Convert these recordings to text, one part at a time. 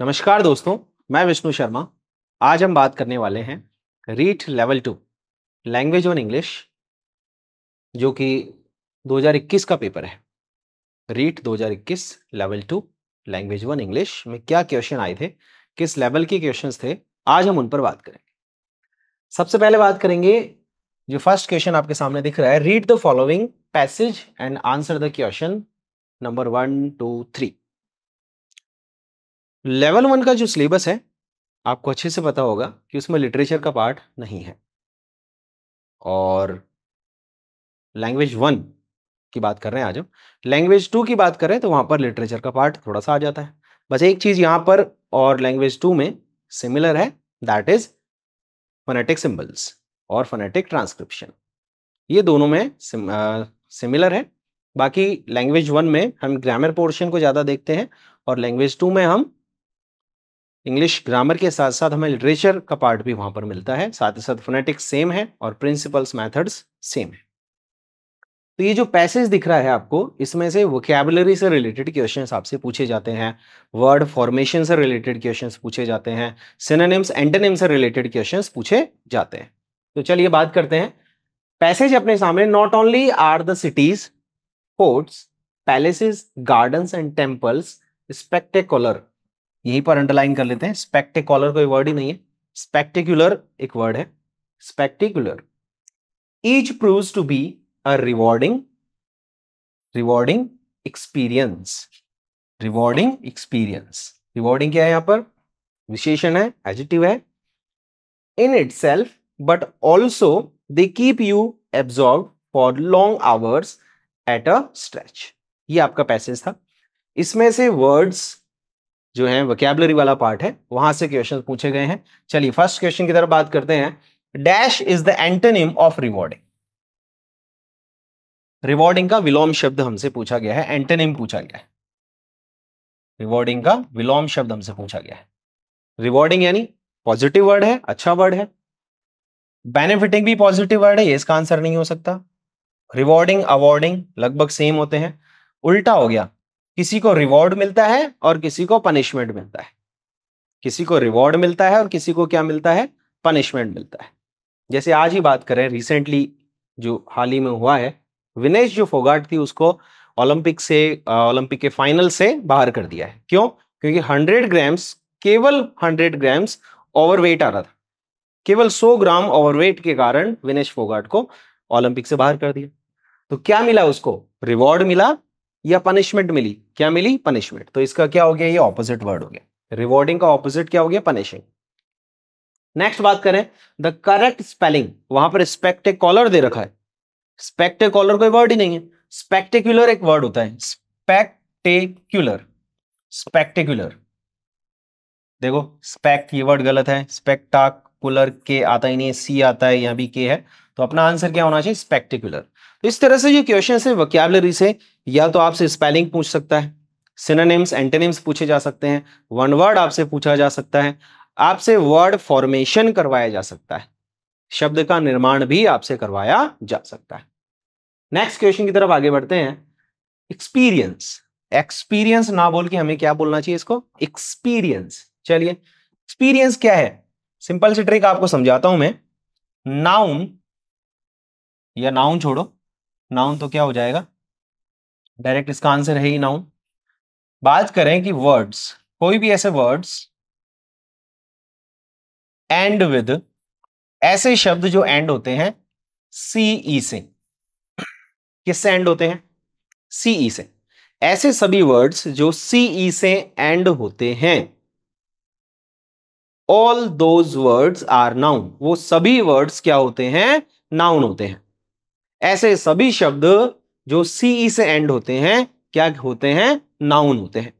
नमस्कार दोस्तों मैं विष्णु शर्मा आज हम बात करने वाले हैं REET level two language on English जो कि 2021 का पेपर है REET 2021 level two language one English में क्या क्वेश्चन आए थे किस लेवल के क्वेश्चंस थे आज हम उन पर बात करेंगे सबसे पहले बात करेंगे जो फर्स्ट क्वेश्चन आपके सामने दिख रहा है read the following passage and answer the question number one two three level one का जो सिलेबस है आपको अच्छे से पता होगा कि उसमें लिटरेचर का पार्ट नहीं है और लैंग्वेज वन की बात कर रहे हैं आज हम लैंग्वेज टू की बात करें तो वहां पर लिटरेचर का पार्ट थोड़ा सा आ जाता है बस एक चीज़ यहाँ पर और लैंग्वेज टू में सिमिलर है दैट इज फोनेटिक सिम्बल्स और फोनेटिक ट्रांसक्रिप्शन ये दोनों में सिम, सिमिलर है बाकी लैंग्वेज वन में हम ग्रामर पोर्शन को ज़्यादा देखते हैं और लैंग्वेज टू में हम इंग्लिश ग्रामर के साथ साथ हमें लिटरेचर का पार्ट भी वहां पर मिलता है साथ ही साथ फोनेटिक्स सेम है और प्रिंसिपल्स मैथड्स सेम है तो ये जो पैसेज दिख रहा है आपको इसमें से वोकेबलरी से रिलेटेड क्वेश्चन आपसे पूछे जाते हैं वर्ड फॉर्मेशन से रिलेटेड क्वेश्चन पूछे जाते हैं सिनेम्स एंटोनिम्स से रिलेटेड क्वेश्चन पूछे जाते हैं तो चलिए बात करते हैं पैसेज अपने सामने not only are the cities forts palaces gardens and temples spectacular यहीं पर अंडरलाइन कर लेते हैं स्पेक्टेकॉलर कोई वर्ड ही नहीं है स्पेक्टेक्युलर एक वर्ड है spectacular each proves to be a rewarding rewarding experience rewarding experience rewarding क्या है यहां पर विशेषण है एजिटिव है in itself but also they keep you absorbed for long hours at a stretch ये आपका पैसेज था इसमें से वर्ड्स जो है वकेबलरी वाला पार्ट है वहां से क्वेश्चन पूछे गए हैं चलिए फर्स्ट क्वेश्चन की तरफ बात करते हैं dash is the antonym of rewarding rewarding का विलोम शब्द हमसे पूछा गया है एंटेनिम पूछा गया है रिवॉर्डिंग का विलोम शब्द हमसे पूछा गया है रिवॉर्डिंग यानी पॉजिटिव वर्ड है अच्छा वर्ड है बेनिफिटिंग भी पॉजिटिव वर्ड है ये इसका आंसर नहीं हो सकता रिवॉर्डिंग अवॉर्डिंग लगभग सेम होते हैं उल्टा हो गया किसी को रिवॉर्ड मिलता है और किसी को पनिशमेंट मिलता है किसी को रिवॉर्ड मिलता है और किसी को क्या मिलता है पनिशमेंट मिलता है जैसे आज ही बात करें रिसेंटली जो हाल ही में हुआ है विनेश जो फोगाट थी उसको ओलंपिक से ओलंपिक के फाइनल से बाहर कर दिया है क्यों क्योंकि 100 ग्राम्स केवल 100 ग्राम्स ओवरवेट आ रहा था केवल 100 ग्राम ओवरवेट के कारण विनेश फोगाट को ओलंपिक से बाहर कर दिया तो क्या मिला उसको रिवॉर्ड मिला या पनिशमेंट मिली क्या मिली पनिशमेंट तो इसका क्या हो गया ये ऑपोजिट वर्ड हो गया रिवॉर्डिंग का ऑपोजिट क्या हो गया पनिशिंग नेक्स्ट बात करें द करेक्ट स्पेलिंग वहां पर स्पेक्टेकॉलर दे रखा है स्पेक्टेकॉलर कोई वर्ड ही नहीं है स्पेक्टेक्युलर एक वर्ड होता है स्पेक्टेक्युलर स्पेक्टेक्युलर देखो स्पेक्ट ये वर्ड गलत है स्पेक्टाकुलर के आता ही नहीं है सी आता है यहां भी के है तो अपना आंसर क्या होना चाहिए स्पेक्टेक्युलर तो इस तरह से जो क्वेश्चन है वोकैबलरी से या तो आपसे स्पेलिंग पूछ सकता है सिनोनिम्स एंटेनिम्स पूछे जा सकते हैं वन वर्ड आपसे पूछा जा सकता है आपसे वर्ड फॉर्मेशन करवाया जा सकता है शब्द का निर्माण भी आपसे करवाया जा सकता है नेक्स्ट क्वेश्चन की तरफ आगे बढ़ते हैं एक्सपीरियंस एक्सपीरियंस ना बोल के हमें क्या बोलना चाहिए इसको एक्सपीरियंस चलिए एक्सपीरियंस क्या है सिंपल सी ट्रिक आपको समझाता हूं मैं नाउन या नाउन छोड़ो नाउन तो क्या हो जाएगा डायरेक्ट इसका आंसर है ही नाउन बात करें कि वर्ड्स कोई भी ऐसे वर्ड्स एंड विद ऐसे शब्द जो एंड होते हैं सीई e से किससे एंड होते हैं सीई e से ऐसे सभी वर्ड्स जो सीई e से एंड होते हैं all those words are noun वो सभी वर्ड्स क्या होते हैं नाउन होते हैं ऐसे सभी शब्द जो सीई e से एंड होते हैं क्या होते हैं नाउन होते हैं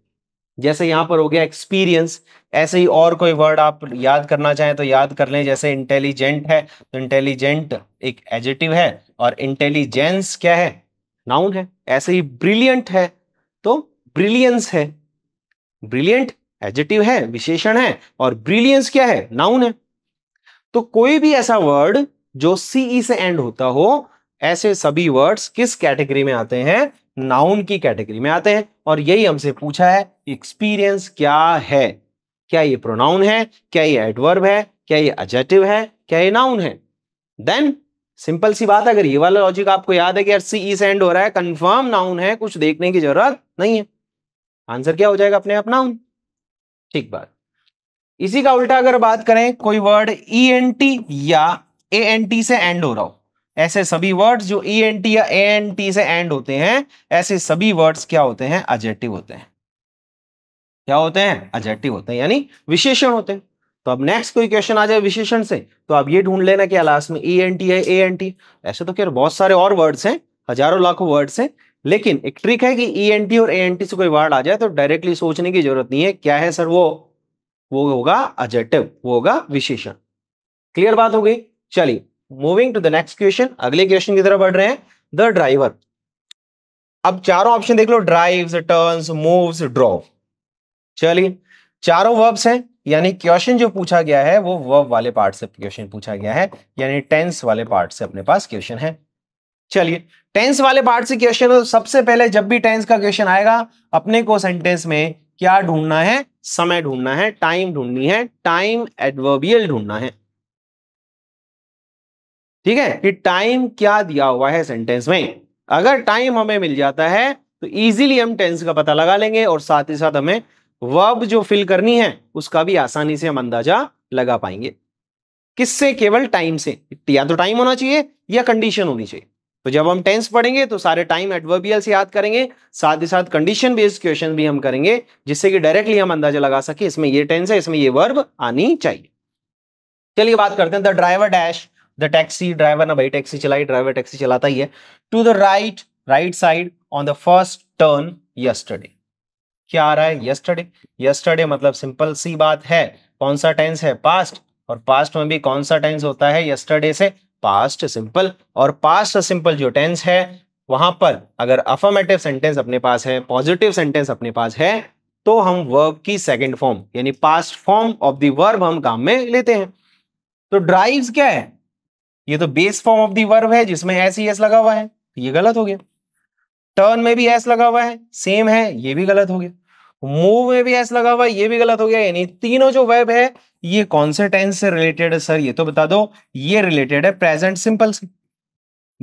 जैसे यहां पर हो गया एक्सपीरियंस ऐसे ही और कोई वर्ड आप याद करना चाहें तो याद कर लें जैसे इंटेलिजेंट है तो इंटेलिजेंट एक एजेटिव है और इंटेलिजेंस क्या है नाउन है ऐसे ही ब्रिलियंट है तो ब्रिलियंस है ब्रिलियंट एजेटिव है विशेषण है और ब्रिलियंस क्या है नाउन है तो कोई भी ऐसा वर्ड जो सीई e से एंड होता हो ऐसे सभी वर्ड्स किस कैटेगरी में आते हैं नाउन की कैटेगरी में आते हैं और यही हमसे पूछा है एक्सपीरियंस क्या है क्या ये प्रोनाउन है क्या ये एडवर्ब है क्या ये एडजेटिव है क्या ये नाउन है देन सिंपल सी बात अगर ये वाला लॉजिक आपको याद है कि यार सी सेंड e हो रहा है कंफर्म नाउन है कुछ देखने की जरूरत नहीं है आंसर क्या हो जाएगा अपने आप नाउन ठीक बात इसी का उल्टा अगर बात करें कोई वर्ड ई एन टी या ए एन टी से एंड हो रहा हो ऐसे सभी वर्ड्स जो ई एन टी या ए एन टी से एंड होते हैं ऐसे सभी वर्ड्स क्या होते हैं एडजेक्टिव होते हैं क्या होते हैं एडजेक्टिव होते हैं यानी विशेषण होते हैं तो अब नेक्स्ट कोई क्वेश्चन आ जाए विशेषण से तो आप ये ढूंढ लेना क्या लास्ट में ई एन टी है ए एन टी ऐसे तो खैर बहुत सारे और वर्ड्स हैं हजारों लाखों वर्ड्स हैं लेकिन एक ट्रिक है कि ई एन टी और ए एन टी से कोई वर्ड आ जाए तो डायरेक्टली सोचने की जरूरत नहीं है क्या है सर वो वो होगा एडजेक्टिव वो होगा विशेषण क्लियर बात हो गई चलिए moving to the next question अगले क्वेश्चन की तरफ बढ़ रहे हैं द ड्राइवर अब चारों ऑप्शन देख लो ड्राइव टर्न मूव्स ड्रॉ चलिए चारों वर्ब्स हैं यानी क्वेश्चन जो पूछा गया है वो वर्ब वाले पार्ट से क्वेश्चन पूछा गया है यानी टेंस वाले पार्ट से अपने पास क्वेश्चन है चलिए टेंस वाले पार्ट से क्वेश्चन हो सबसे पहले जब भी टेंस का क्वेश्चन आएगा अपने को सेंटेंस में क्या ढूंढना है समय ढूंढना है टाइम ढूंढनी है टाइम एडवर्बियल ढूंढना है ठीक है कि टाइम क्या दिया हुआ है सेंटेंस में अगर टाइम हमें मिल जाता है तो इजीली हम टेंस का पता लगा लेंगे और साथ ही साथ हमें वर्ब जो फिल करनी है उसका भी आसानी से हम अंदाजा लगा पाएंगे किससे केवल टाइम से या तो टाइम होना चाहिए या कंडीशन होनी चाहिए तो जब हम टेंस पढ़ेंगे तो सारे टाइम से याद करेंगे साथ ही साथ कंडीशन बेस्ड क्वेश्चन भी हम करेंगे जिससे कि डायरेक्टली हम अंदाजा लगा सके इसमें ये टेंस है इसमें ये वर्ब आनी चाहिए चलिए बात करते हैं the driver dash the taxi driver ना भाई टैक्सी चलाई ड्राइवर टैक्सी चलाता ही है to the right right side on the first turn yesterday क्या आ रहा है यस्टरडे यस्टरडे मतलब सिंपल सी बात है कौन सा टेंस है पास्ट और पास्ट में भी कौन सा टेंस होता है यस्टरडे से पास्ट सिंपल और पास्ट सिंपल जो टेंस है वहां पर अगर अफर्मेटिव सेंटेंस अपने पास है पॉजिटिव सेंटेंस अपने पास है तो हम वर्ब की सेकंड फॉर्म यानी past form of the verb हम काम में लेते हैं तो ड्राइव्स क्या है ये तो base form of the verb है जिसमें एस ही एस लगा हुआ है ये गलत हो गया टर्न में भी एस लगा हुआ है सेम है ये भी गलत हो गया मूव में भी एस लगा हुआ है ये भी गलत हो गया यानी तीनों जो वर्ब है ये कौन से टेंस से रिलेटेड है सर ये तो बता दो ये रिलेटेड है प्रेजेंट सिंपल से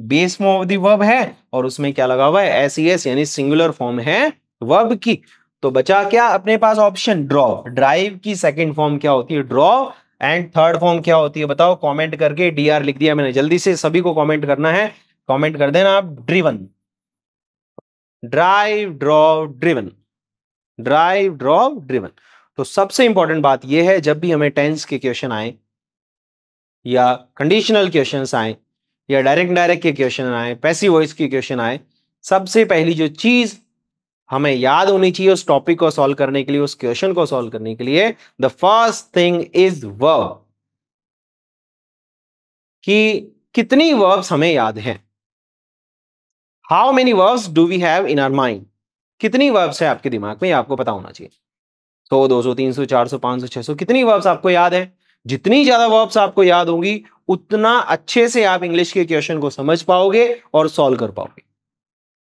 base form of the verb है और उसमें क्या लगा हुआ है एस ई एस यानी सिंगुलर फॉर्म है वर्ब की तो बचा क्या अपने पास ऑप्शन ड्रॉ ड्राइव की सेकंड फॉर्म क्या होती है ड्रॉ एंड थर्ड फॉर्म क्या होती है बताओ कमेंट करके डीआर लिख दिया मैंने जल्दी से सभी को कमेंट करना है कमेंट कर देना आप driven drive drove driven drive drove driven तो सबसे इंपॉर्टेंट बात यह है जब भी हमें टेंस के क्वेश्चन आए या कंडीशनल क्वेश्चन आए या डायरेक्ट डायरेक्ट के क्वेश्चन आए पैसी वॉइस के क्वेश्चन आए सबसे पहली जो चीज हमें याद होनी चाहिए उस टॉपिक को सॉल्व करने के लिए उस क्वेश्चन को सॉल्व करने के लिए the first thing is verb कि कितनी वर्ब्स हमें याद है how many verbs do we have in our mind कितनी वर्ब्स है आपके दिमाग में आपको पता होना चाहिए सो दो सौ तीन सौ चार सौ पांच सौ छह सौ कितनी वर्ब्स आपको याद है जितनी ज्यादा वर्ब्स आपको याद होंगी उतना अच्छे से आप इंग्लिश के क्वेश्चन को समझ पाओगे और सॉल्व कर पाओगे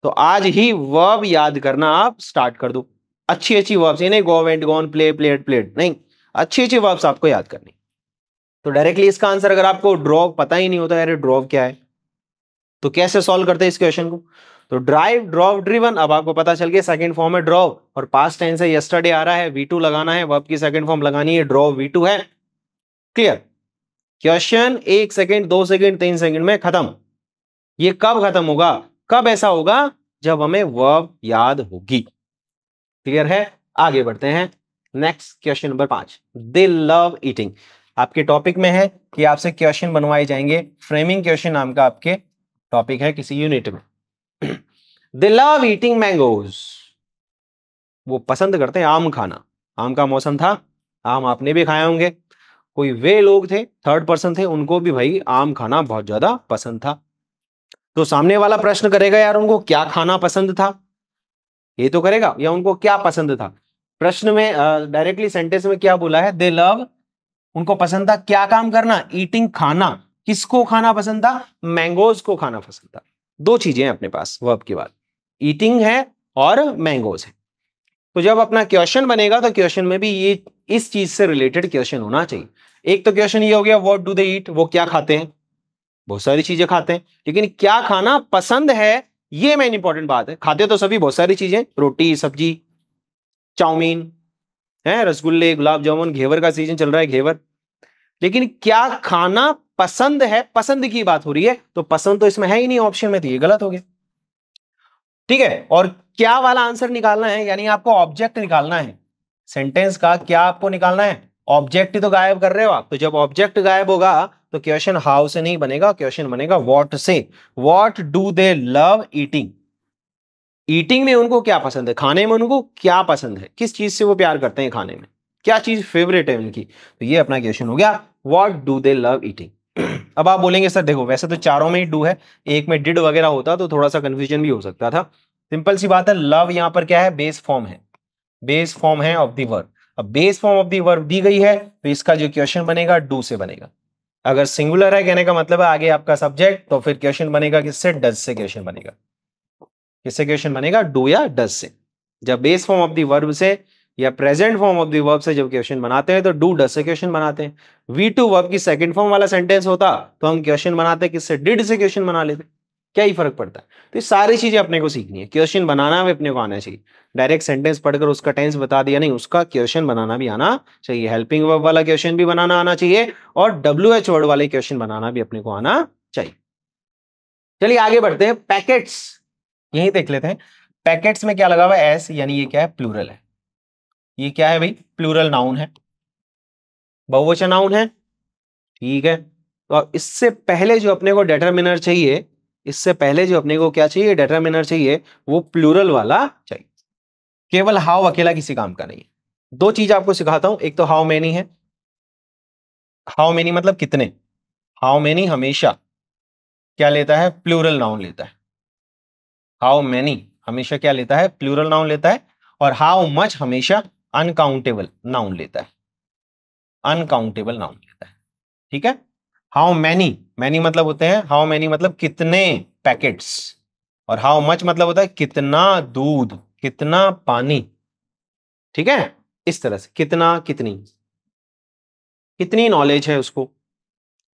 तो आज ही वर्ब याद करना आप स्टार्ट कर दो अच्छी अच्छी वर्ब्स ये नहीं go went gone play played played नहीं अच्छी अच्छी वर्ब्स आपको याद करनी तो डायरेक्टली इसका आंसर अगर आपको ड्रॉव पता ही नहीं होता अरे ड्रॉव क्या है तो कैसे सॉल्व करते हैं इस क्वेश्चन को तो ड्राइव ड्रॉव ड्रिवन अब आपको पता चल गया सेकंड फॉर्म है ड्रॉव और पास टेंस है यस्टरडे आ रहा है वी टू लगाना है वर्ब की सेकंड फॉर्म लगानी है ड्रॉव वी टू है क्लियर क्वेश्चन एक सेकंड दो सेकंड तीन सेकंड में खत्म ये कब खत्म होगा कब ऐसा होगा जब हमें वर्ब याद होगी क्लियर है आगे बढ़ते हैं नेक्स्ट क्वेश्चन नंबर पांच दे लव ईटिंग आपके टॉपिक में है कि आपसे क्वेश्चन बनवाए जाएंगे फ्रेमिंग क्वेश्चन नाम का आपके टॉपिक है किसी यूनिट में दे लव ईटिंग मैंगोज वो पसंद करते हैं आम खाना आम का मौसम था आम आपने भी खाए होंगे कोई वे लोग थे थर्ड पर्सन थे उनको भी भाई आम खाना बहुत ज्यादा पसंद था तो सामने वाला प्रश्न करेगा यार उनको क्या खाना पसंद था ये तो करेगा या उनको क्या पसंद था प्रश्न में डायरेक्टली सेंटेंस में क्या बोला है दे लव उनको पसंद था क्या काम करना ईटिंग खाना किसको खाना पसंद था मैंगोज को खाना पसंद था दो चीजें हैं अपने पास वर्ब के बाद ईटिंग है और मैंगोज है तो जब अपना क्वेश्चन बनेगा तो क्वेश्चन में भी ये इस चीज से रिलेटेड क्वेश्चन होना चाहिए एक तो क्वेश्चन ये हो गया व्हाट डू दे ईट वो क्या खाते हैं बहुत सारी चीजें खाते हैं लेकिन क्या खाना पसंद है ये मेन इंपॉर्टेंट बात है खाते तो सभी बहुत सारी चीजें रोटी सब्जी चाउमीन है रसगुल्ले गुलाब जामुन घेवर का सीजन चल रहा है घेवर लेकिन क्या खाना पसंद है पसंद की बात हो रही है तो पसंद तो इसमें है ही नहीं ऑप्शन में तो ये गलत हो गया ठीक है और क्या वाला आंसर निकालना है यानी आपको ऑब्जेक्ट निकालना है सेंटेंस का क्या आपको निकालना है ऑब्जेक्ट ही तो गायब कर रहे हो आप तो जब ऑब्जेक्ट गायब होगा तो क्वेश्चन हाउ से नहीं बनेगा क्वेश्चन बनेगा वॉट से what do they love eating eating में उनको क्या पसंद है खाने में उनको क्या पसंद है किस चीज से वो प्यार करते हैं खाने में क्या चीज फेवरेट है उनकी तो ये अपना क्वेश्चन हो गया what do they love eating अब आप बोलेंगे सर देखो वैसे तो चारों में ही डू है एक में डिड वगैरह होता तो थोड़ा सा कन्फ्यूजन भी हो सकता था सिंपल सी बात है लव यहां पर क्या है बेस फॉर्म है बेस फॉर्म है ऑफ दी वर्ड अब base form of the verb दी गई है तो इसका जो क्वेश्चन बनेगा डू से बनेगा अगर सिंगुलर है कहने का मतलब है आगे आपका सब्जेक्ट तो फिर क्वेश्चन बनेगा किससे डज से क्वेश्चन बनेगा किससे क्वेश्चन बनेगा डू या डज से जब base form of the verb से या present form of the verb से जब क्वेश्चन बनाते हैं तो डू डज से क्वेश्चन बनाते हैं वी टू वर्ब की सेकेंड फॉर्म वाला सेंटेंस होता तो हम क्वेश्चन बनाते किससे डिड से क्वेश्चन बना लेते क्या ही फर्क पड़ता है तो ये सारी चीजें अपने को सीखनी है क्वेश्चन बनाना भी अपने को आना चाहिए डायरेक्ट सेंटेंस पढ़कर उसका टेंस बता दिया नहीं उसका क्वेश्चन बनाना भी आना चाहिए हेल्पिंग वर्ब वाला क्वेश्चन भी बनाना आना चाहिए और डब्ल्यू एच वर्ड वाले क्वेश्चन बनाना भी अपने को आना चाहिए चलिए आगे बढ़ते हैं पैकेट्स यही देख लेते हैं पैकेट्स में क्या लगा हुआ है एस यानी ये क्या है प्लूरल है ये क्या है भाई प्लूरल नाउन है बहुवचन नाउन है ठीक है तो इससे पहले जो अपने को डेटरमिनर चाहिए इससे पहले जो अपने को क्या चाहिए डेटरमिनर चाहिए वो प्लूरल वाला चाहिए केवल हाउ अकेला किसी काम का नहीं है दो चीज आपको सिखाता हूं एक तो हाउ मैनी है हाउ मैनी मतलब कितने हाउ मैनी हमेशा क्या लेता है प्लूरल नाउन लेता है हाउ मैनी हमेशा क्या लेता है प्लूरल नाउन लेता है और हाउ मच हमेशा अनकाउंटेबल नाउन लेता है अनकाउंटेबल नाउन लेता है ठीक है हाउ मैनी मैनी मतलब होते हैं हाउ मैनी मतलब कितने पैकेट्स और हाउ मच मतलब होता है कितना दूध कितना पानी ठीक है इस तरह से कितना कितनी कितनी नॉलेज है उसको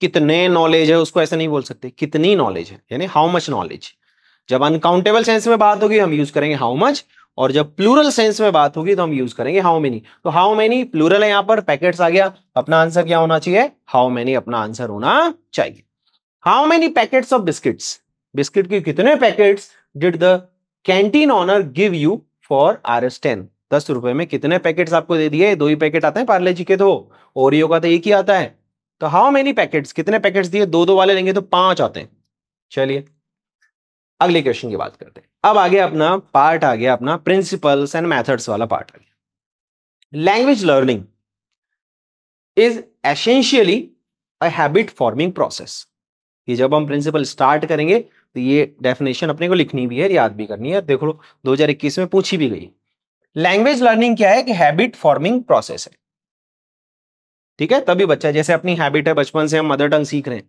कितने नॉलेज है उसको ऐसा नहीं बोल सकते कितनी नॉलेज है यानी हाउ मच नॉलेज जब अनकाउंटेबल सेंस में बात होगी हम यूज करेंगे हाउ मच और जब प्लूरल सेंस में बात होगी तो हम यूज करेंगे हाउ मेनी तो हाउ मेनी प्लूरल है यहां पर पैकेट्स आ गया अपना आंसर क्या होना चाहिए हाउ मेनी अपना आंसर होना चाहिए how many packets of biscuits biscuit के कितने packets did the canteen owner give you for R S ten दस रुपए में कितने पैकेट्स आपको दे दिए दो ही पैकेट आते हैं पार्ले जी के तो ओरियो का तो एक ही आता है तो हाउ मेनी पैकेट्स कितने पैकेट्स दिए दो दो वाले लेंगे तो पांच आते हैं चलिए अगले क्वेश्चन की बात करते हैं अब आगे अपना पार्ट आ गया अपना प्रिंसिपल्स एंड मैथड्स वाला पार्ट आ गया language learning is essentially a habit forming process ये जब हम प्रिंसिपल स्टार्ट करेंगे तो ये डेफिनेशन अपने को लिखनी भी है याद भी करनी है देखो 2021 में पूछी भी गई लैंग्वेज लर्निंग क्या है कि हैबिट फॉर्मिंग प्रोसेस है ठीक है तभी बच्चा जैसे अपनी हैबिट है बचपन से हम मदर टंग सीख रहे हैं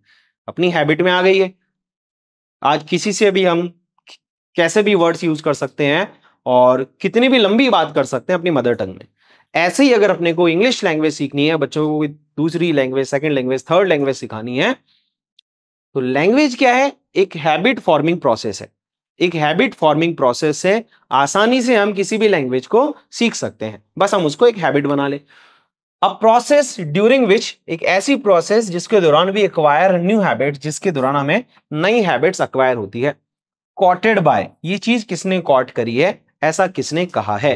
अपनी हैबिट में आ गई है आज किसी से भी हम कैसे भी वर्ड्स यूज कर सकते हैं और कितनी भी लंबी बात कर सकते हैं अपनी मदर टंग में ऐसे ही अगर अपने को इंग्लिश लैंग्वेज सीखनी है बच्चों को दूसरी language second language third language सिखानी है तो लैंग्वेज क्या है एक हैबिट फॉर्मिंग प्रोसेस है एक हैबिट फॉर्मिंग प्रोसेस है आसानी से हम किसी भी लैंग्वेज को सीख सकते हैं बस हम उसको एक हैबिट बना ले अ प्रोसेस ड्यूरिंग विच एक ऐसी प्रोसेस जिसके दौरान भी एक्वायर न्यू हैबिट जिसके दौरान हमें नई हैबिट्स अक्वायर होती है कॉटेड बाय ये चीज किसने कॉट करी है ऐसा किसने कहा है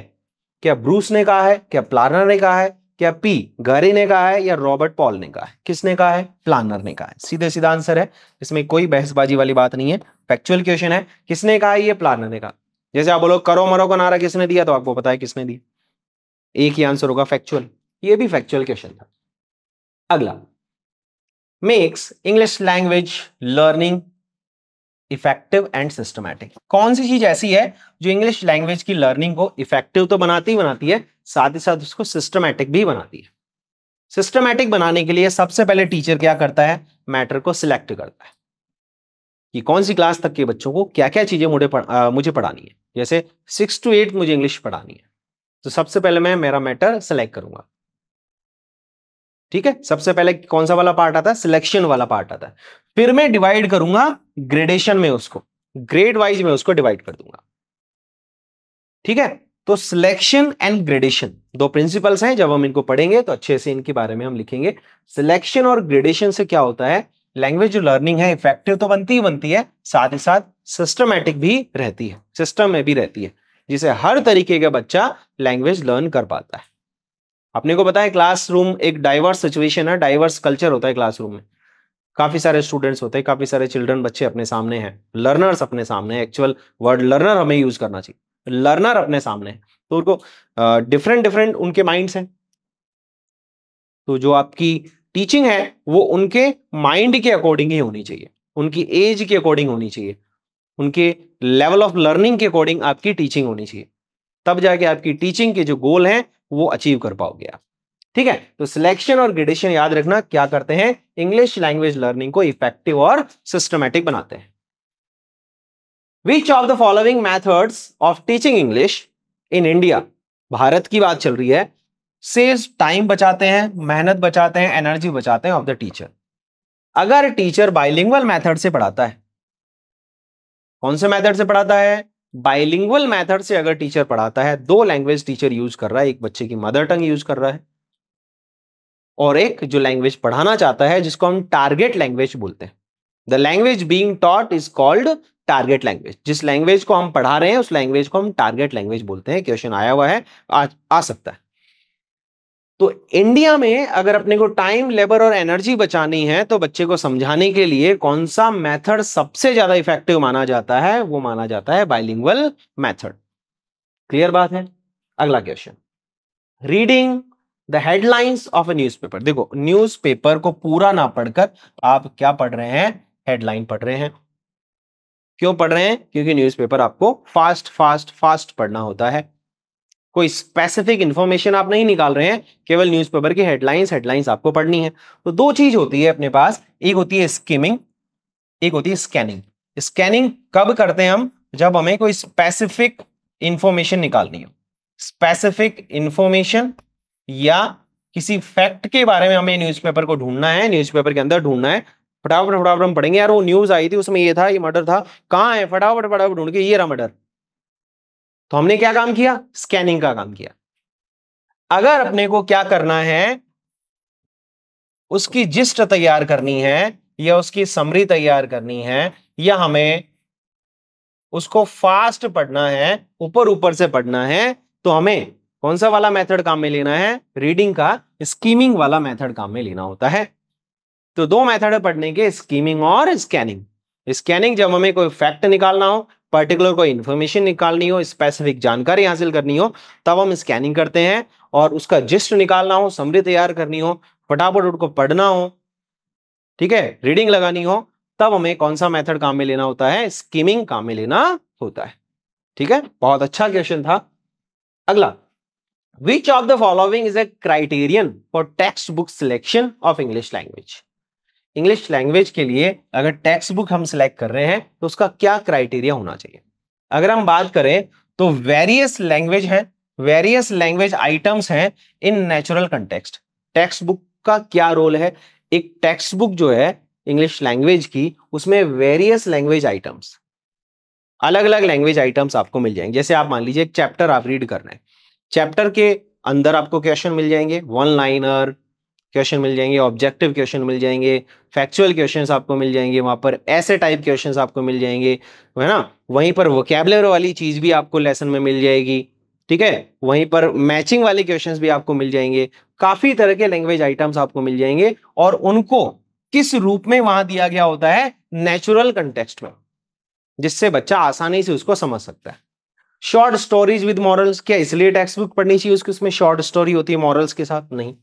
क्या ब्रूस ने कहा है क्या प्लानर ने कहा है क्या पी गरी ने कहा है या रॉबर्ट पॉल ने कहा है किसने कहा है प्लानर ने कहा है सीधे सीधा आंसर है इसमें कोई बहसबाजी वाली बात नहीं है फैक्चुअल क्वेश्चन है किसने कहा है ये प्लानर ने कहा जैसे आप बोलो करो मरो का नारा किसने दिया तो आपको पता है किसने दिया एक ही आंसर होगा फैक्चुअल ये भी फैक्चुअल क्वेश्चन था अगला makes English language learning effective and systematic कौन सी चीज ऐसी है जो इंग्लिश लैंग्वेज की लर्निंग को इफेक्टिव तो बनाती ही बनाती है साथ ही साथ उसको सिस्टमैटिक भी बनाती है सिस्टमैटिक बनाने के लिए सबसे पहले टीचर क्या करता है मैटर को सिलेक्ट करता है कि कौन सी क्लास तक के बच्चों को क्या क्या चीज़ें मुझे पढ़, मुझे पढ़ानी है जैसे सिक्स टू एट मुझे इंग्लिश पढ़ानी है तो सबसे पहले मैं मेरा मैटर सेलेक्ट करूंगा ठीक है सबसे पहले कौन सा वाला पार्ट आता है सिलेक्शन वाला पार्ट आता है फिर मैं डिवाइड करूंगा ग्रेडेशन में उसको ग्रेड वाइज में उसको डिवाइड कर दूंगा ठीक है तो सिलेक्शन एंड ग्रेडेशन दो प्रिंसिपल्स हैं जब हम इनको पढ़ेंगे तो अच्छे से इनके बारे में हम लिखेंगे सिलेक्शन और ग्रेडेशन से क्या होता है लैंग्वेज जो लर्निंग है इफेक्टिव तो बनती ही बनती है साथ ही साथ सिस्टमेटिक भी रहती है सिस्टम में भी रहती है जिसे हर तरीके का बच्चा लैंग्वेज लर्न कर पाता है अपने को बताया क्लास क्लासरूम एक डाइवर्स सिचुएशन है डाइवर्स कल्चर होता है क्लासरूम में काफी सारे स्टूडेंट्स होते हैं काफी सारे चिल्ड्रन बच्चे अपने सामने हैं लर्नर्स अपने सामने एक्चुअल वर्ड लर्नर हमें यूज करना चाहिए लर्नर अपने सामने है तो उनको डिफरेंट डिफरेंट उनके माइंड्स हैं तो जो आपकी टीचिंग है वो उनके माइंड के अकॉर्डिंग ही होनी चाहिए उनकी एज के अकॉर्डिंग होनी चाहिए उनके लेवल ऑफ लर्निंग के अकॉर्डिंग आपकी टीचिंग होनी चाहिए तब जाके आपकी टीचिंग के जो गोल हैं वो अचीव कर पाओगे आप ठीक है तो सिलेक्शन और ग्रेडेशन याद रखना क्या करते हैं इंग्लिश लैंग्वेज लर्निंग को इफेक्टिव और सिस्टमेटिक बनाते हैं which of the following methods of teaching English in India भारत की बात चल रही है सेव टाइम बचाते हैं मेहनत बचाते हैं एनर्जी बचाते हैं ऑफ द टीचर अगर टीचर बाइलिंगुअल मेथड से पढ़ाता है कौन से मेथड से पढ़ाता है बाइलिंगुअल मेथड से अगर टीचर पढ़ाता है दो लैंग्वेज टीचर यूज कर रहा है एक बच्चे की मदर टंग यूज कर रहा है और एक जो लैंग्वेज पढ़ाना चाहता है जिसको हम टारगेट लैंग्वेज बोलते हैं the language being taught is called target language जिस लैंग्वेज को हम पढ़ा रहे हैं उस लैंग्वेज को हम टारगेट लैंग्वेज बोलते हैं क्वेश्चन आया हुआ है आ, आ सकता है तो इंडिया में अगर अपने को टाइम लेबर और एनर्जी बचानी है तो बच्चे को समझाने के लिए कौन सा मेथड सबसे ज्यादा इफेक्टिव माना जाता है वो माना जाता है बाइलिंगुअल मेथड क्लियर बात है अगला question reading the headlines of a newspaper देखो न्यूज़पेपर को पूरा ना पढ़कर आप क्या पढ़ रहे हैं हेडलाइन पढ़ रहे हैं क्यों पढ़ रहे हैं क्योंकि न्यूज़पेपर आपको फास्ट फास्ट फास्ट पढ़ना होता है कोई स्पेसिफिक इंफॉर्मेशन आप नहीं निकाल रहे हैं केवल न्यूज़पेपर की हेडलाइंस हेडलाइंस आपको पढ़नी है तो दो चीज होती है अपने पास एक होती है स्कीमिंग एक होती है स्कैनिंग स्कैनिंग कब करते हैं हम जब हमें कोई स्पेसिफिक इंफॉर्मेशन निकालनी हो स्पेसिफिक इंफॉर्मेशन या किसी फैक्ट के बारे में हमें न्यूज़पेपर को ढूंढना है न्यूज़पेपर के अंदर ढूंढना है फटाफट फटाफट हम पढ़ेंगे यार वो न्यूज आई थी उसमें ये था ये मर्डर था कहाँ है फटाफट फटाफट ढूंढ के ये रहा मर्डर तो हमने क्या काम किया स्कैनिंग का काम किया अगर अपने को क्या करना है उसकी जिस्ट तैयार करनी है या उसकी समरी तैयार करनी है या हमें उसको फास्ट पढ़ना है ऊपर ऊपर से पढ़ना है तो हमें कौन सा वाला मेथड काम में लेना है रीडिंग का स्कीमिंग वाला मेथड काम में लेना होता है तो दो मेथड है पढ़ने के स्कीमिंग और स्कैनिंग स्कैनिंग जब हमें कोई फैक्ट निकालना हो पर्टिकुलर कोई इन्फॉर्मेशन निकालनी हो स्पेसिफिक जानकारी हासिल करनी हो तब हम स्कैनिंग करते हैं और उसका जिस्ट निकालना हो समृद्ध तैयार करनी हो फटाफट उनको पढ़ना हो ठीक है रीडिंग लगानी हो तब हमें कौन सा मेथड काम में लेना होता है स्कीमिंग काम में लेना होता है ठीक है बहुत अच्छा क्वेश्चन था अगला which of the following is a criterion for text book selection of English language English language के लिए अगर टेक्स्ट बुक हम सिलेक्ट कर रहे हैं तो उसका क्या क्राइटेरिया होना चाहिए अगर हम बात करें तो वेरियस लैंग्वेज है वेरियस लैंग्वेज आइटम्स हैं in natural context text book का क्या रोल है एक टेक्स्ट बुक जो है इंग्लिश लैंग्वेज की उसमें वेरियस लैंग्वेज आइटम्स अलग अलग लैंग्वेज आइटम्स आपको मिल जाएंगे जैसे आप मान लीजिए एक चैप्टर आप रीड कर रहे हैं चैप्टर के अंदर आपको क्वेश्चन मिल जाएंगे वन लाइनर क्वेश्चन मिल जाएंगे ऑब्जेक्टिव क्वेश्चन मिल जाएंगे फैक्चुअल क्वेश्चन आपको मिल जाएंगे वहाँ पर ऐसे टाइप क्वेश्चन आपको मिल जाएंगे है ना वहीं पर वोकेबलर वाली चीज़ भी आपको लेसन में मिल जाएगी ठीक है वहीं पर मैचिंग वाले क्वेश्चन भी आपको मिल जाएंगे काफ़ी तरह के लैंग्वेज आइटम्स आपको मिल जाएंगे और उनको किस रूप में वहां दिया गया होता है नेचुरल कंटेक्स्ट में जिससे बच्चा आसानी से उसको समझ सकता है शॉर्ट स्टोरीज विद मॉरल्स क्या इसलिए टेक्स्ट बुक पढ़नी चाहिए उसकी उसमें शॉर्ट स्टोरी होती है मॉरल्स के साथ नहीं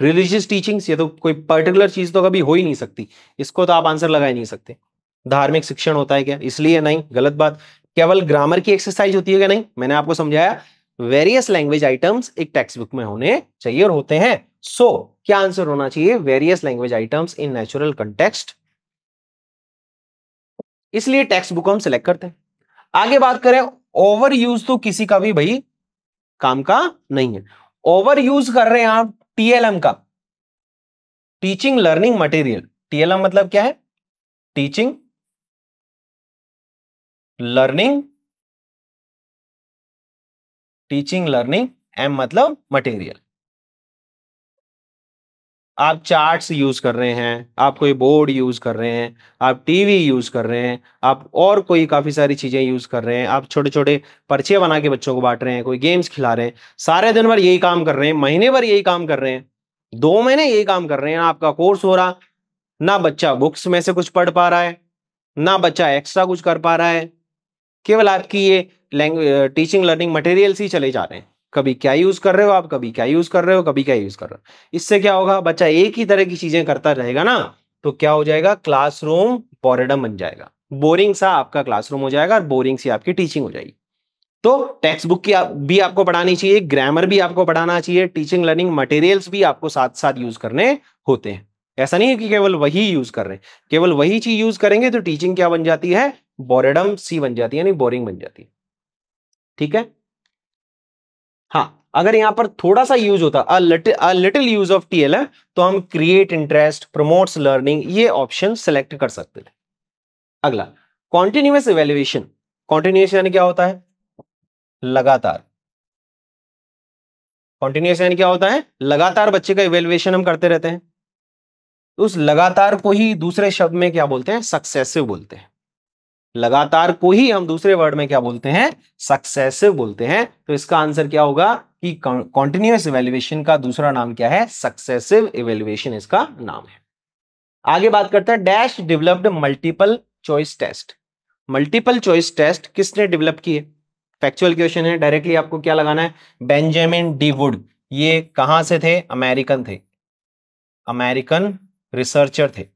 रिलीजियस टीचिंग्स ये तो कोई पर्टिकुलर चीज तो कभी हो ही नहीं सकती इसको तो आप आंसर लगा ही नहीं सकते धार्मिक शिक्षण होता है क्या इसलिए नहीं गलत बात केवल ग्रामर की एक्सरसाइज होती है क्या नहीं मैंने आपको समझाया वेरियस लैंग्वेज आइटम्स एक टेक्स्ट बुक में होने चाहिए और होते हैं सो so, क्या आंसर होना चाहिए various language items in natural context इसलिए टेक्स्ट बुक हम सिलेक्ट करते हैं आगे बात करें ओवर यूज तो किसी का भी भाई काम का नहीं है ओवर यूज कर रहे हैं आप टीएलएम का टीचिंग लर्निंग मटेरियल टीएलएम मतलब क्या है teaching learning teaching learning M मतलब मटेरियल आप चार्ट्स यूज कर रहे हैं आप कोई बोर्ड यूज कर रहे हैं आप टीवी यूज कर रहे हैं आप और कोई काफी सारी चीजें यूज कर रहे हैं आप छोटे छोटे पर्चे बना के बच्चों को बांट रहे हैं कोई गेम्स खिला रहे हैं सारे दिन भर यही काम कर रहे हैं महीने भर यही काम कर रहे हैं दो महीने यही काम कर रहे हैं ना आपका कोर्स हो रहा ना बच्चा बुक्स में से कुछ पढ़ पा रहा है ना बच्चा एक्स्ट्रा कुछ कर पा रहा है केवल आपकी ये लैंग्वेज टीचिंग लर्निंग मटेरियल्स ही चले जा रहे हैं कभी क्या यूज कर रहे हो आप कभी क्या यूज कर रहे हो कभी क्या यूज कर रहे हो इससे क्या होगा बच्चा एक ही तरह की चीजें करता रहेगा ना तो क्या हो जाएगा क्लासरूम बोरेडम बन जाएगा बोरिंग सा आपका क्लासरूम हो जाएगा और बोरिंग सी आपकी टीचिंग हो जाएगी तो टेक्स्ट बुक की आप, भी आपको पढ़ानी चाहिए ग्रामर भी आपको पढ़ाना चाहिए टीचिंग लर्निंग मटेरियल्स भी आपको साथ साथ यूज करने होते हैं ऐसा नहीं है कि केवल वही यूज कर रहे हैं केवल वही चीज यूज करेंगे तो टीचिंग क्या बन जाती है बोरेडम सी बन जाती है यानी बोरिंग बन जाती है ठीक है हाँ अगर यहां पर थोड़ा सा यूज होता लिटिल यूज ऑफ एल तो हम क्रिएट इंटरेस्ट प्रमोट लर्निंग ये ऑप्शन सिलेक्ट कर सकते थे अगला कॉन्टिन्यूस इवेल्युएशन कॉन्टिन्यूस यानी क्या होता है लगातार कॉन्टिन्यूस यानी क्या होता है लगातार बच्चे का इवेल्युएशन हम करते रहते हैं उस लगातार को ही दूसरे शब्द में क्या बोलते हैं सक्सेसिव बोलते हैं लगातार को ही हम दूसरे वर्ड में क्या बोलते हैं सक्सेसिव बोलते हैं तो इसका आंसर क्या होगा कि कॉन्टिन्यूस इवेल्युएशन का दूसरा नाम क्या है सक्सेसिव इवेल्युएशन इसका नाम है आगे बात करते हैं dash developed multiple choice test multiple choice test किसने डेवलप किए फैक्चुअल क्वेश्चन है डायरेक्टली आपको क्या लगाना है बेंजामिन डी वुड ये कहां से थे अमेरिकन थे अमेरिकन रिसर्चर थे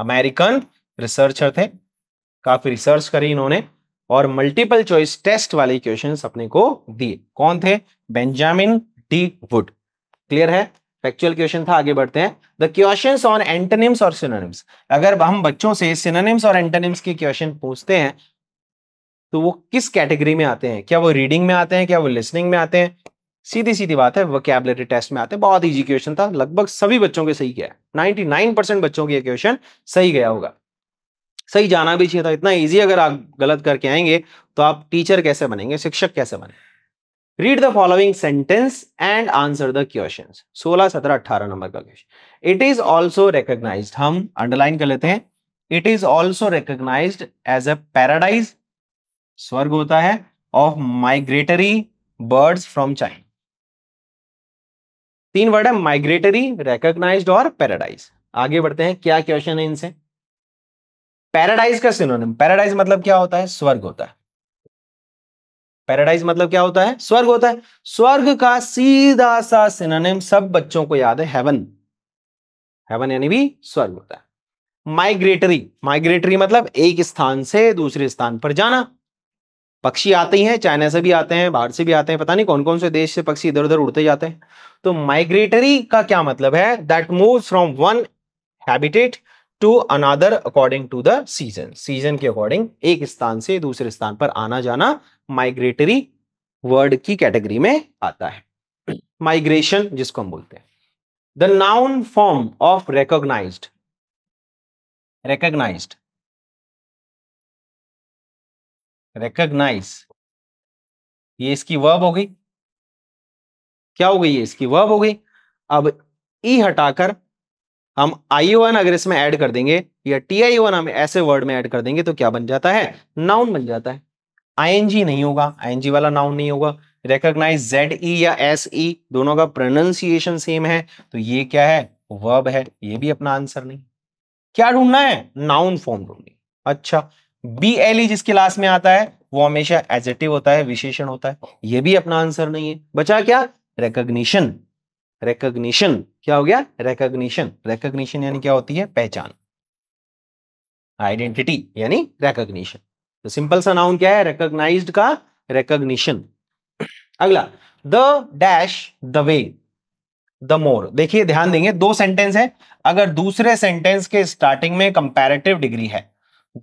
अमेरिकन रिसर्चर थे काफी रिसर्च करी इन्होंने और मल्टीपल चॉइस टेस्ट वाले क्वेश्चंस अपने को दिए कौन थे बेंजामिन डी वुड क्लियर है फैक्चुअल क्वेश्चन था आगे बढ़ते हैं द क्वेश्चन ऑन एंटोनिम्स और सिनोनिम्स अगर हम बच्चों से सिनोनिम्स और एंटेनिम्स के क्वेश्चन पूछते हैं तो वो किस कैटेगरी में आते हैं क्या वो रीडिंग में आते हैं क्या वो लिसनिंग में आते हैं सीधी सीधी बात है वोकैबुलरी टेस्ट में आते हैं बहुत इजी क्वेश्चन था लगभग सभी बच्चों के सही गया 99 परसेंट बच्चों के क्वेश्चन सही गया होगा सही जाना भी चाहिए था इतना ईजी अगर आप गलत करके आएंगे तो आप टीचर कैसे बनेंगे शिक्षक कैसे बने read the following sentence and answer the question सोलह सत्रह अट्ठारह नंबर का question it is also recognise हम अंडरलाइन कर लेते हैं it is also recognise as a paradise स्वर्ग होता है of migratory birds from China तीन वर्ड है माइग्रेटरी रिकोगनाइज और पैराडाइज आगे बढ़ते हैं क्या क्वेश्चन है इनसे पैराडाइज का सिनोनिम पैराडाइज मतलब क्या होता है स्वर्ग होता है पैराडाइज मतलब क्या होता है स्वर्ग होता है स्वर्ग का सीधा सा सिनोनिम सब बच्चों को याद है हेवन हेवन यानी भी स्वर्ग होता है माइग्रेटरी माइग्रेटरी मतलब एक स्थान से दूसरे स्थान पर जाना पक्षी आते ही हैं चाइना से भी आते हैं बाहर से भी आते हैं पता नहीं कौन कौन से देश से पक्षी इधर उधर उड़ते जाते हैं तो माइग्रेटरी का क्या मतलब है that move from one habitat to another according to the season season के अकॉर्डिंग एक स्थान से दूसरे स्थान पर आना जाना माइग्रेटरी वर्ड की कैटेगरी में आता है माइग्रेशन जिसको हम बोलते हैं the noun form of recognized recognise recognise ये इसकी वर्ब हो गई क्या हो गई ये इसकी वर्ब हो गई अब ई e हटाकर हम आईओ वन अगर इसमें ऐड कर देंगे या टी आई वन हम ऐसे वर्ड में ऐड कर देंगे तो क्या बन जाता है नाउन बन जाता है आईएनजी नहीं होगा आईएनजी वाला नाउन नहीं होगा रिकॉग्नाइज जेड ई या एस ई e, दोनों का प्रोनाउंसिएशन सेम है तो ये क्या है वर्ब है ये भी अपना आंसर नहीं क्या ढूंढना है नाउन फॉर्म ढूंढनी अच्छा बी एल ई जिसके लास्ट में आता है वो हमेशा एजेटिव होता है विशेषण होता है ये भी अपना आंसर नहीं है बचा क्या रिकग्निशन रेकग्निशन क्या हो गया रेकग्निशन रेकग्निशन यानी क्या होती है पहचान आइडेंटिटी यानी रेकग्निशन तो सिंपल सा नाउन क्या है रेकग्नाइज का रेकग्निशन अगला the dash the way the more देखिए ध्यान देंगे दो सेंटेंस है अगर दूसरे सेंटेंस के स्टार्टिंग में कंपेरेटिव डिग्री है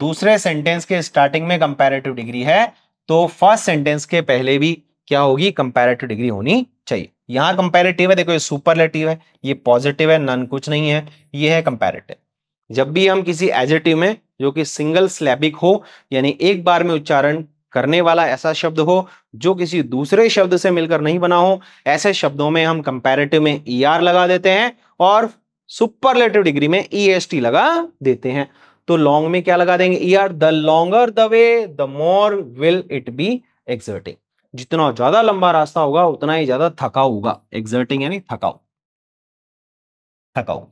दूसरे सेंटेंस के स्टार्टिंग में कंपेरेटिव डिग्री है तो फर्स्ट सेंटेंस के पहले भी क्या होगी कंपेरेटिव डिग्री होनी चाहिए यहां कंपेरेटिव है देखो ये सुपरलेटिव है ये पॉजिटिव है नन कुछ नहीं है ये है कंपेरेटिव जब भी हम किसी एजेटिव में जो कि सिंगल स्लैबिक हो यानी एक बार में उच्चारण करने वाला ऐसा शब्द हो जो किसी दूसरे शब्द से मिलकर नहीं बना हो ऐसे शब्दों में हम कंपेरेटिव में ई e ER लगा देते हैं और सुपरलेटिव डिग्री में ई एस टी लगा देते हैं तो लॉन्ग में क्या लगा देंगे E R the longer the way the more will it be exerting जितना ज्यादा लंबा रास्ता होगा उतना ही ज्यादा थका होगा एग्जर्टिंग यानी थकाऊ थकाऊ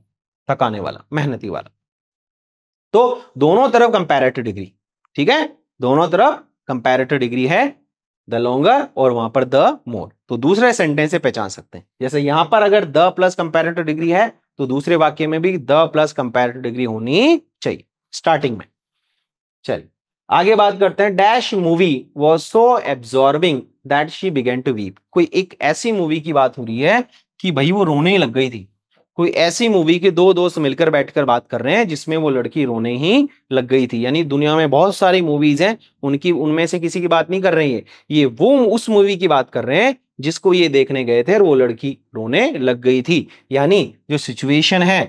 थकाने वाला मेहनती वाला तो दोनों तरफ कंपेरेटिव डिग्री ठीक है दोनों तरफ कंपेरेटिव डिग्री है द लोंगर और वहां पर द मोर तो दूसरे सेंटेंस से पहचान सकते हैं जैसे यहां पर अगर द प्लस कंपेरेटिव डिग्री है तो दूसरे वाक्य में भी द प्लस कंपेरेटिव डिग्री होनी चाहिए स्टार्टिंग में चलिए आगे बात करते हैं dash movie was so absorbing that she began to weep कोई एक ऐसी मूवी की बात हो रही है कि भाई वो रोने लग गई थी कोई ऐसी मूवी के दो दोस्त मिलकर बैठकर बात कर रहे हैं जिसमें वो लड़की रोने ही लग गई थी यानी दुनिया में बहुत सारी मूवीज हैं उनकी उनमें से किसी की बात नहीं कर रही है ये वो उस मूवी की बात कर रहे हैं जिसको ये देखने गए थे और वो लड़की रोने लग गई थी यानी जो सिचुएशन है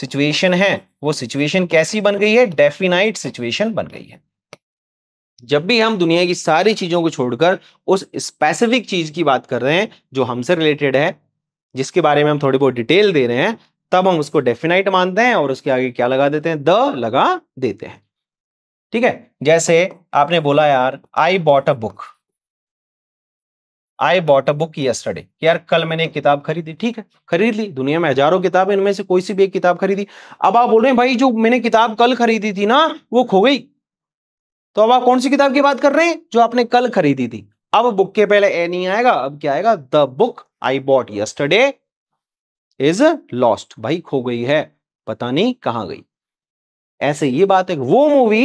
सिचुएशन है वो सिचुएशन कैसी बन गई है डेफिनाइट सिचुएशन बन गई है जब भी हम दुनिया की सारी चीज़ों को छोड़कर उस स्पेसिफिक चीज़ की बात कर रहे हैं जो हमसे रिलेटेड है जिसके बारे में हम थोड़ी बहुत डिटेल दे रहे हैं तब हम उसको डेफिनाइट मानते हैं और उसके आगे क्या लगा देते हैं द लगा देते हैं ठीक है जैसे आपने बोला यार I bought a book I bought a book yesterday यार कल मैंने एक किताब खरीदी ठीक है खरीद ली दुनिया में हजारों किताब इनमें से कोई सी भी एक किताब खरीदी अब आप बोल रहे हैं भाई जो मैंने किताब कल खरीदी थी ना वो खो गई तो अब आप कौन सी किताब की बात कर रहे हैं जो आपने कल खरीदी थी अब बुक के पहले ए नहीं आएगा अब क्या आएगा the book I bought yesterday is lost भाई खो गई है पता नहीं कहां गई ऐसे ये बात है वो मूवी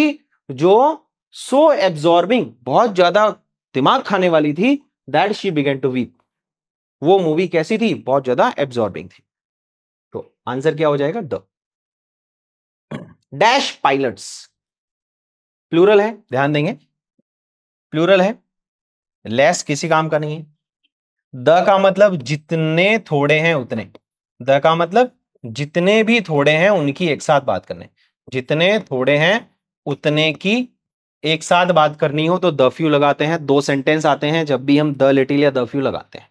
जो सो एब्जॉर्बिंग बहुत ज्यादा दिमाग खाने वाली थी that she began to weep वो मूवी कैसी थी बहुत ज्यादा एब्जॉर्बिंग थी तो आंसर क्या हो जाएगा द डैश पायलट्स प्लूरल है ध्यान देंगे प्लूरल है लेस किसी काम का नहीं है द का मतलब जितने थोड़े हैं उतने द का मतलब जितने भी थोड़े हैं उनकी एक साथ बात करने जितने थोड़े हैं उतने की एक साथ बात करनी हो तो द फ्यू लगाते हैं दो सेंटेंस आते हैं जब भी हम द लिटिल या द फ्यू लगाते हैं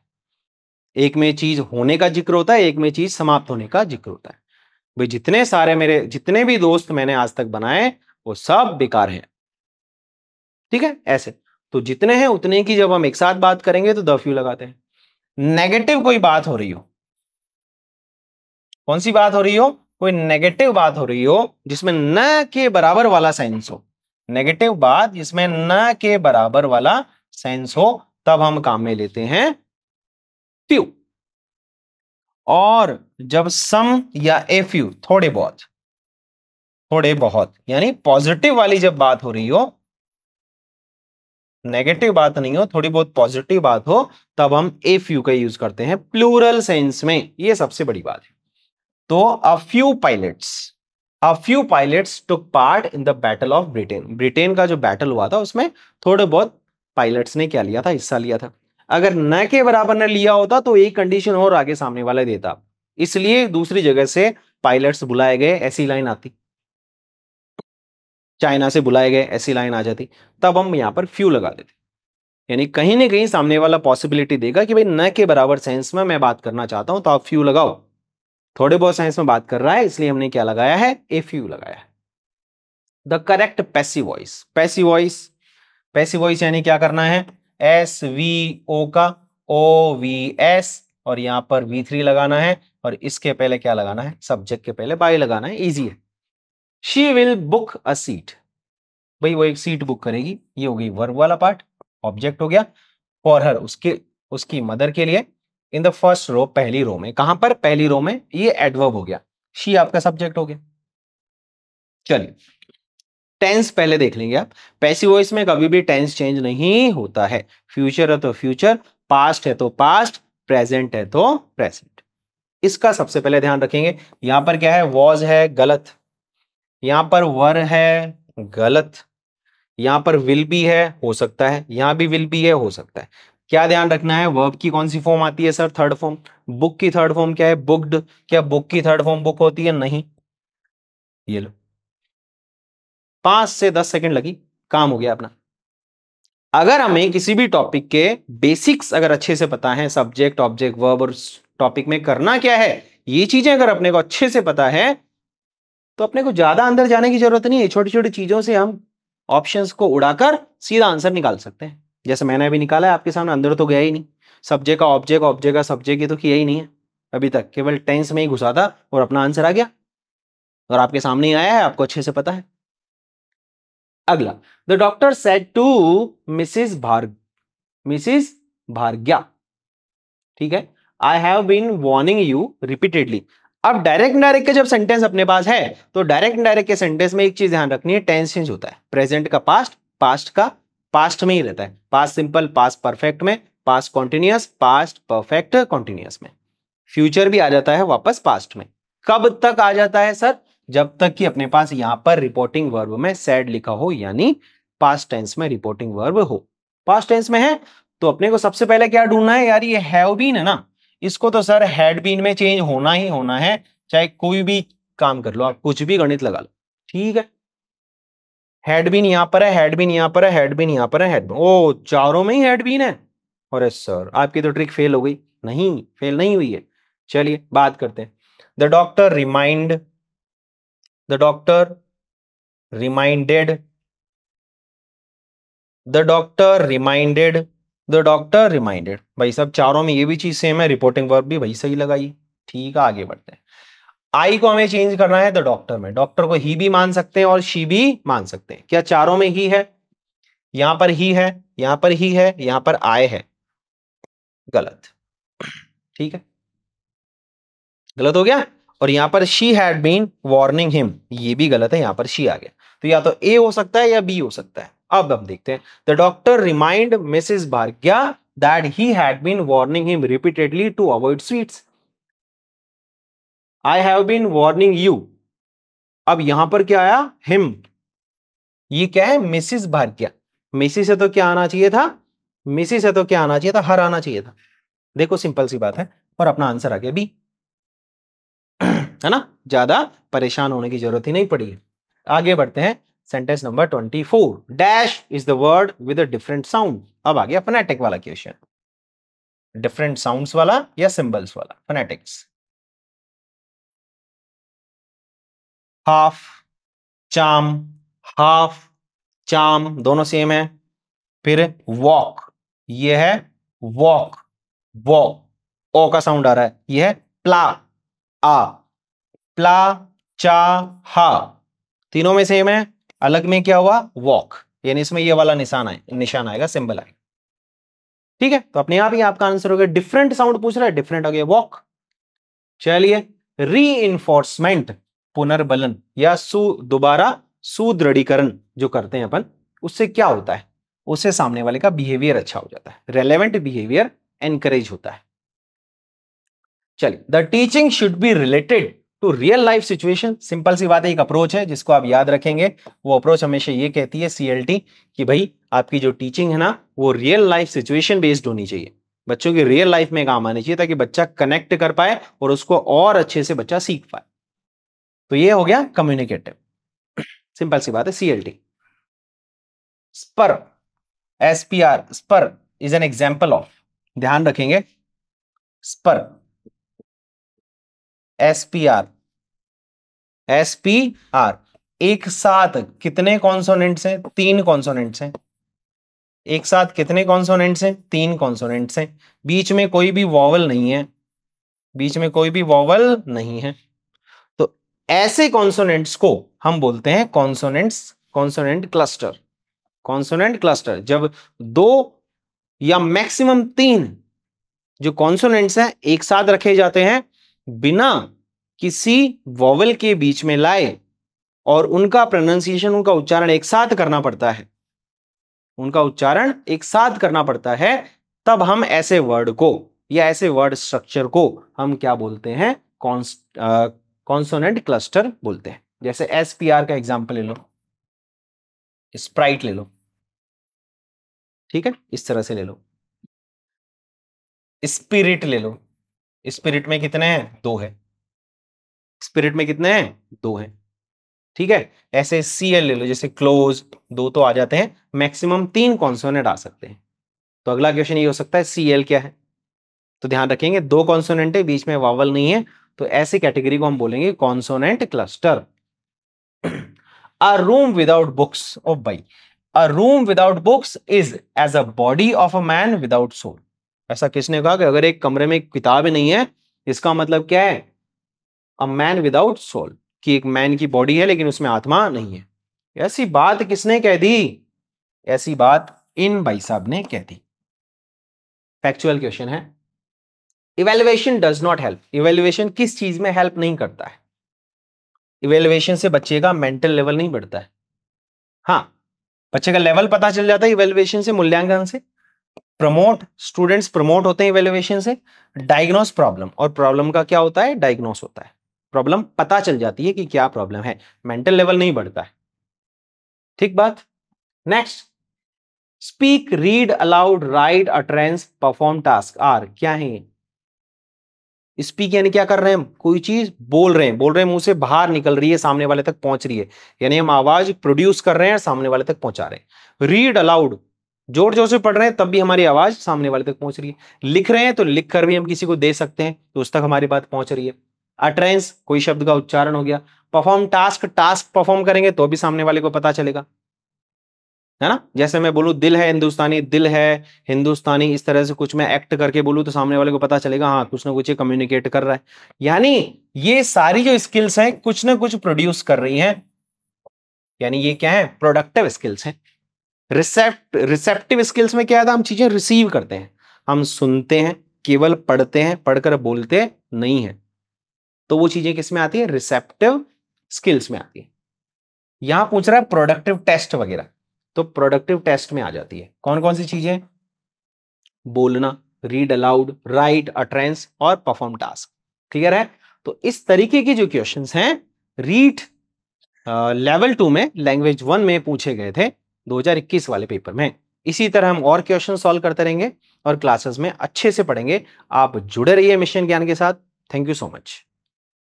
एक में चीज होने का जिक्र होता है एक में चीज समाप्त होने का जिक्र होता है भाई जितने सारे मेरे जितने भी दोस्त मैंने आज तक बनाए वो सब बेकार हैं ठीक है ऐसे तो जितने हैं उतने की जब हम एक साथ बात करेंगे तो दफ्यू लगाते हैं नेगेटिव कोई बात हो रही हो कौन सी बात हो रही हो कोई नेगेटिव बात हो रही हो जिसमें न के बराबर वाला साइंस हो नेगेटिव बात जिसमें न के बराबर वाला साइंस हो तब हम काम में लेते हैं फ्यू और जब सम या ए फ्यू थोड़े बहुत थोड़े बहुत यानी पॉजिटिव वाली जब बात हो रही हो नेगेटिव बात नहीं हो थोड़ी बहुत पॉजिटिव बात हो तब हम ए फ्यू का यूज करते हैं प्लूरल सेंस में ये सबसे बड़ी बात है तो a few pilots a few pilots took part in the battle of Britain Britain का जो बैटल हुआ था उसमें थोड़े बहुत पायलट्स ने क्या लिया था हिस्सा लिया था अगर न के बराबर ने लिया होता तो एक कंडीशन और आगे सामने वाला देता इसलिए दूसरी जगह से पायलट्स बुलाए गए ऐसी लाइन आती चाइना से बुलाए गए ऐसी लाइन आ जाती तब हम यहाँ पर फ्यू लगा देते यानी कहीं ना कहीं सामने वाला पॉसिबिलिटी देगा कि भाई न के बराबर साइंस में मैं बात करना चाहता हूं तो आप फ्यू लगाओ थोड़े बहुत साइंस में बात कर रहा है इसलिए हमने क्या लगाया है ए फ्यू लगाया है the correct passive voice passive voice passive voice यानी क्या करना है एस वी ओ का ओ वी एस और यहां पर वी थ्री लगाना है और इसके पहले क्या लगाना है सब्जेक्ट के पहले बाई लगाना है इजी है she will book a seat भाई वो एक सीट बुक करेगी ये हो गई वर्ब वाला पार्ट ऑब्जेक्ट हो गया फॉर हर उसके उसकी मदर के लिए इन द फर्स्ट रो पहली रो में कहां पर पहली रो में ये एडवर्ब हो गया शी आपका सब्जेक्ट हो गया चलिए टेंस पहले देख लेंगे आप पैसिव वॉइस में कभी भी टेंस चेंज नहीं होता है फ्यूचर है तो फ्यूचर पास्ट है तो पास्ट प्रेजेंट है तो प्रेजेंट इसका सबसे पहले ध्यान रखेंगे यहां पर क्या है वॉज है गलत यहां पर वर है गलत यहां पर विल भी है हो सकता है यहां भी विल भी है हो सकता है क्या ध्यान रखना है वर्ब की कौन सी फॉर्म आती है सर थर्ड फॉर्म बुक की थर्ड फॉर्म क्या है बुकड क्या बुक की थर्ड फॉर्म बुक होती है नहीं ये लो पांच से दस सेकंड लगी काम हो गया अपना अगर हमें किसी भी टॉपिक के बेसिक्स अगर अच्छे से पता है सब्जेक्ट ऑब्जेक्ट वर्ब और टॉपिक में करना क्या है ये चीजें अगर अपने को अच्छे से पता है तो अपने को ज्यादा अंदर जाने की जरूरत नहीं है छोटी छोटी चीजों से हम ऑप्शंस को उड़ाकर सीधा आंसर निकाल सकते हैं जैसे मैंने अभी निकाला है आपके सामने अंदर तो गया ही नहीं सब्जेक्ट का ऑब्जेक्ट ऑब्जेक्ट का सब्जेक्ट ये तो किया ही नहीं है अभी तक केवल टेंस में ही घुसा था और अपना आंसर आ गया और आपके सामने ही आया है आपको अच्छे से पता है अगला the doctor said to Mrs भार्ग मिसिज भार्ग्या ठीक है I have been warning you repeatedly अब डायरेक्ट डायरेक्ट के जब सेंटेंस अपने पास है तो डायरेक्ट डायरेक्ट के सेंटेंस में एक चीज ध्यान रखनी है टेंस चेंज होता है प्रेजेंट का पास्ट पास्ट का पास्ट में ही रहता है पास्ट सिंपल पास्ट परफेक्ट में past continuous past perfect continuous में फ्यूचर भी आ जाता है वापस पास्ट में कब तक आ जाता है सर जब तक कि अपने पास यहां पर रिपोर्टिंग वर्ब में सैड लिखा हो यानी पास्ट टेंस में रिपोर्टिंग वर्ब हो पास्ट टेंस में है तो अपने को सबसे पहले क्या ढूंढना है यार ये हैव बीन है ना इसको तो सर हैड बीन में चेंज होना ही होना है चाहे कोई भी काम कर लो आप कुछ भी गणित लगा लो ठीक है हेड बीन पर है हेड बीन पर है हेड बीन पर है ओ चारों में ही हेड बीन है और सर आपकी तो ट्रिक फेल हो गई नहीं फेल नहीं हुई है चलिए बात करते हैं the doctor remind the doctor reminded the doctor reminded the doctor reminded भाई सब चारों में ये भी चीज सेम है रिपोर्टिंग वर्ब भी वही सही लगाई ठीक है आगे बढ़ते हैं आई को हमें चेंज करना है द डॉक्टर में डॉक्टर को ही भी मान सकते हैं और शी भी मान सकते हैं क्या चारों में ही है यहां पर ही है यहां पर ही है यहां पर आय है गलत ठीक है गलत हो गया और यहां पर she had been warning him ये भी गलत है यहां पर शी आ गया तो या तो ए हो सकता है या बी हो सकता है अब हम देखते हैं the doctor remind Mrs Bhargava that he had been warning him repeatedly to avoid sweets I have been warning you अब यहां पर क्या आया हिम ये क्या है मिसिस भार्ग्या मिसिस से तो क्या आना चाहिए था मिसिस से तो क्या आना चाहिए था हर आना चाहिए था देखो सिंपल सी बात है और अपना आंसर आ गया बी है ना ज्यादा परेशान होने की जरूरत ही नहीं पड़ी आगे बढ़ते हैं sentence number twenty four dash is the word with a different sound अब आ गया फनेटिक वाला क्वेश्चन डिफरेंट साउंड्स वाला या सिंबल्स वाला फनेटिक्स हाफ चाम हाफ चाम दोनों सेम है फिर वॉक ये है वॉक वॉक ओ का साउंड आ रहा है ये है प्ला आ प्ला चा हा तीनों में सेम है अलग में क्या हुआ वॉक यानी इसमें ये वाला निशान आए निशान आएगा सिंबल आएगा ठीक है तो अपने आप ही आपका आंसर हो गया डिफरेंट साउंड पूछ रहा है डिफरेंट हो गया वॉक चलिए री पुनर्बलन या सु दोबारा सुदृढ़ीकरण जो करते हैं अपन उससे क्या होता है उससे सामने वाले का बिहेवियर अच्छा हो जाता है रेलेवेंट बिहेवियर एनकरेज होता है चलिए the teaching should be related to real life situation simple सी बात है एक अप्रोच है जिसको आप याद रखेंगे वो अप्रोच हमेशा ये कहती है सीएलटी कि भाई आपकी जो टीचिंग है ना वो रियल लाइफ सिचुएशन बेस्ड होनी चाहिए बच्चों की रियल लाइफ में काम आनी चाहिए ताकि बच्चा कनेक्ट कर पाए और उसको और अच्छे से बच्चा सीख पाए तो ये हो गया कम्युनिकेटिव सिंपल सी बात है CLT spur S P R spur is an example of ध्यान रखेंगे spur SPR SPR S P R एक साथ कितने कॉन्सोनेंट्स हैं तीन कॉन्सोनेंट्स हैं एक साथ कितने कॉन्सोनेंट्स हैं तीन कॉन्सोनेंट्स हैं बीच में कोई भी वॉवल नहीं है बीच में कोई भी वॉवल नहीं है तो ऐसे कॉन्सोनेंट्स को हम बोलते हैं consonants consonant cluster consonant cluster जब दो या मैक्सिमम तीन जो कॉन्सोनेंट्स हैं एक साथ रखे जाते हैं बिना किसी वॉवल के बीच में लाए और उनका प्रोनाउंसिएशन उनका उच्चारण एक साथ करना पड़ता है उनका उच्चारण एक साथ करना पड़ता है तब हम ऐसे वर्ड को या ऐसे वर्ड स्ट्रक्चर को हम क्या बोलते हैं कॉन्सोनेंट क्लस्टर बोलते हैं जैसे एस पी आर का एग्जाम्पल ले लो स्प्राइट ले लो ठीक है इस तरह से ले लो स्पिरिट ले लो स्पिरिट में कितने हैं दो है स्पिरिट में कितने हैं दो हैं ठीक है ऐसे सी एल ले लो जैसे क्लोज दो तो आ जाते हैं मैक्सिमम तीन कॉन्सोनेंट आ सकते हैं तो अगला क्वेश्चन ये हो सकता है सी एल क्या है तो ध्यान रखेंगे दो कॉन्सोनेंट है बीच में वावल नहीं है तो ऐसी कैटेगरी को हम बोलेंगे consonant cluster a room without books of by a room without books is as a body of a man without soul ऐसा किसने कहा कि अगर एक कमरे में किताब नहीं है इसका मतलब क्या है अ मैन विदाउट सोल कि एक मैन की बॉडी है लेकिन उसमें आत्मा नहीं है ऐसी बात किसने कह दी ऐसी बात इन भाई साहब ने कह दी फैक्चुअल क्वेश्चन है evaluation does not help evaluation किस चीज में हेल्प नहीं करता है इवेल्युएशन से बच्चे का मेंटल लेवल नहीं बढ़ता है हाँ बच्चे का लेवल पता चल जाता है इवेल्युएशन से मूल्यांकन से प्रमोट स्टूडेंट्स प्रमोट होते हैं इवेल्युएशन से डायग्नोस प्रॉब्लम और प्रॉब्लम का क्या होता है डायग्नोस होता है प्रॉब्लम पता चल जाती है कि क्या प्रॉब्लम है मेंटल लेवल नहीं बढ़ता है ठीक बात next speak read aloud write utterance perform task आर क्या है स्पीक यानी क्या कर रहे हैं हम कोई चीज बोल रहे हैं बोल रहे हैं मुंह से बाहर निकल रही है सामने वाले तक पहुंच रही है यानी हम आवाज प्रोड्यूस कर रहे हैं सामने वाले तक पहुंचा रहे हैं रीड अलाउड जोर जोर से पढ़ रहे हैं तब भी हमारी आवाज सामने वाले तक पहुंच रही है लिख रहे हैं तो लिख कर भी हम किसी को दे सकते हैं तो उस तक हमारी बात पहुंच रही है अट्रेंस कोई शब्द का उच्चारण हो गया परफॉर्म टास्क टास्क परफॉर्म करेंगे तो भी सामने वाले को पता चलेगा है ना जैसे मैं बोलूं दिल है हिंदुस्तानी दिल है हिंदुस्तानी इस तरह से कुछ मैं एक्ट करके बोलूं तो सामने वाले को पता चलेगा हाँ कुछ ना कुछ ये कम्युनिकेट कर रहा है यानी ये सारी जो स्किल्स हैं कुछ ना कुछ प्रोड्यूस कर रही हैं यानी ये क्या है प्रोडक्टिव स्किल्स हैं रिसेप्ट रिसेप्टिव स्किल्स में क्या है तो हम चीजें रिसीव करते हैं हम सुनते हैं केवल पढ़ते हैं पढ़कर बोलते नहीं है तो वो चीजें किस में आती है रिसेप्टिव स्किल्स में आती है यहां पूछ रहा है प्रोडक्टिव टेस्ट वगैरह तो प्रोडक्टिव टेस्ट में आ जाती है कौन कौन सी चीजें बोलना रीड अलाउड राइट अट्रेंस और परफॉर्म टास्क क्लियर है तो इस तरीके की जो क्वेश्चन हैं रीट लेवल टू में लैंग्वेज वन में पूछे गए थे 2021 वाले पेपर में इसी तरह हम और क्वेश्चन सॉल्व करते रहेंगे और क्लासेस में अच्छे से पढ़ेंगे आप जुड़े रहिए मिशन ज्ञान के साथ थैंक यू सो मच